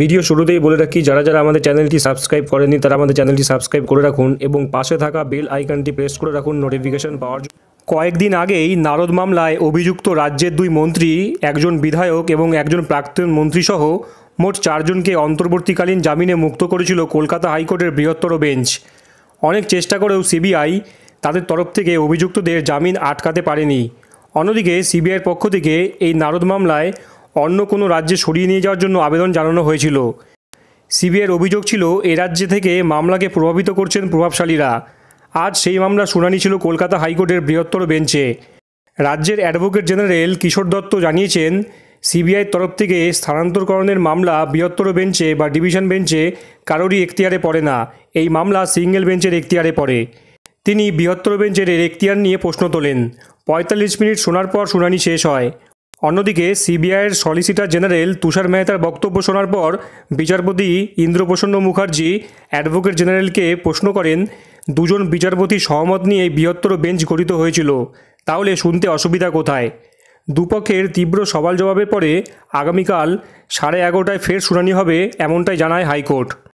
video শুরুতেই বলে রাখি যারা যারা আমাদের চ্যানেলটি সাবস্ক্রাইব করেনি তারা আমাদের চ্যানেলটি সাবস্ক্রাইব করে রাখুন এবং পাশে থাকা বেল আইকনটি প্রেস করে রাখুন নোটিফিকেশন পাওয়ার জন্য কয়েকদিন আগেই নারদ মামলায় অভিযুক্ত রাজ্যের দুই মন্ত্রী একজন বিধায়ক এবং একজন প্রাক্তন মন্ত্রীসহ মোট চারজনকে অন্তর্বর্তীকালীন জামিনে মুক্ত করেছিল কলকাতা হাইকোর্টের বৃহত্তর বেঞ্চ অনেক চেষ্টা করেও সিবিআই তাদের তরফ থেকে অভিযুক্তদের জামিন আটকাতে পারেনি অন্যদিকে সিবিআইয়ের পক্ষ থেকে এই নারদ মামলায় অন্য কোনো রাজ্যে সরিয়ে নিয়ে যাওয়ার জন্য আবেদন জানানো হয়েছিল সিবিআইয়ের অভিযোগ ছিল এ রাজ্যে থেকে মামলাকে প্রভাবিত করছেন প্রভাবশালীরা আজ সেই মামলার শুনানি ছিল কলকাতা হাইকোর্টের বৃহত্তর বেঞ্চে রাজ্যের অ্যাডভোকেট জেনারেল কিশোর দত্ত জানিয়েছেন সিবিআইয়ের তরফ থেকে স্থানান্তরকরণের মামলা বৃহত্তর বেঞ্চে বা ডিভিশন বেঞ্চে কারোরই এখতিয়ারে পড়ে না এই মামলা সিঙ্গেল বেঞ্চের এখতিয়ারে পড়ে তিনি বৃহত্তর বেঞ্চের এর এখতিয়ার নিয়ে প্রশ্ন তোলেন পঁয়তাল্লিশ মিনিট শোনার পর শুনানি শেষ হয় অন্যদিকে সিবিআইয়ের সলিসিটার জেনারেল তুষার মেহতার বক্তব্য শোনার পর বিচারপতি ইন্দ্রপ্রসন্ন মুখার্জি অ্যাডভোকেট জেনারেলকে প্রশ্ন করেন দুজন বিচারপতি সহমত নিয়ে বৃহত্তর বেঞ্চ গঠিত হয়েছিল তাহলে শুনতে অসুবিধা কোথায় দুপক্ষের তীব্র সওয়াল জবাবের পরে আগামীকাল সাড়ে এগারোটায় ফের শুনানি হবে এমনটাই জানায় হাইকোর্ট